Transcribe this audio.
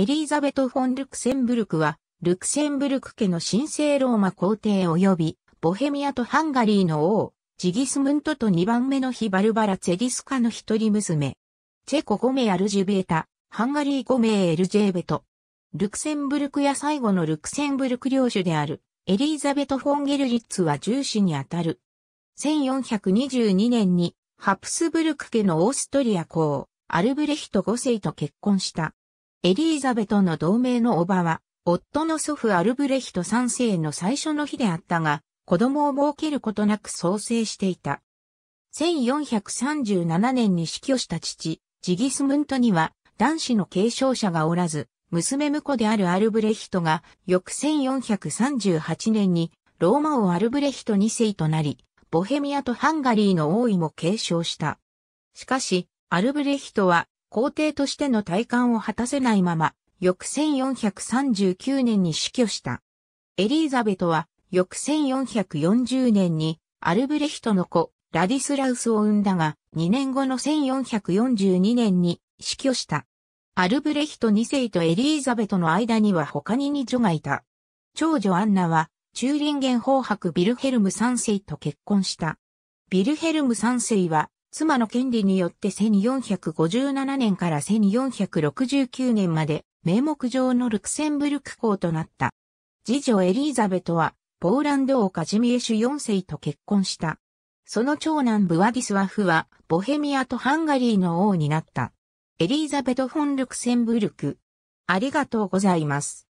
エリーザベト・フォン・ルクセンブルクは、ルクセンブルク家の神聖ローマ皇帝及び、ボヘミアとハンガリーの王、ジギスムントと2番目の日バルバラ・ツェディスカの一人娘。チェコ5名アルジュベータ、ハンガリー5名エルジェーベト。ルクセンブルクや最後のルクセンブルク領主である、エリーザベト・フォン・ゲルリッツは重視にあたる。1422年に、ハプスブルク家のオーストリア公、アルブレヒト5世と結婚した。エリーザベとの同盟の叔母は、夫の祖父アルブレヒト3世の最初の日であったが、子供を設けることなく創生していた。1437年に死去した父、ジギスムントには男子の継承者がおらず、娘婿であるアルブレヒトが翌1438年にローマ王アルブレヒト2世となり、ボヘミアとハンガリーの王位も継承した。しかし、アルブレヒトは皇帝としての体感を果たせないまま、翌1439年に死去した。エリーザベトは、翌1440年に、アルブレヒトの子、ラディスラウスを生んだが、2年後の1442年に死去した。アルブレヒト2世とエリーザベトの間には他に二女がいた。長女アンナは、チューリンゲン法伯ビルヘルム3世と結婚した。ビルヘルム3世は、妻の権利によって1457年から1469年まで名目上のルクセンブルク公となった。次女エリーザベトは、ポーランド王カジミエシュ4世と結婚した。その長男ブワディスワフは、ボヘミアとハンガリーの王になった。エリーザベト・フォン・ルクセンブルク。ありがとうございます。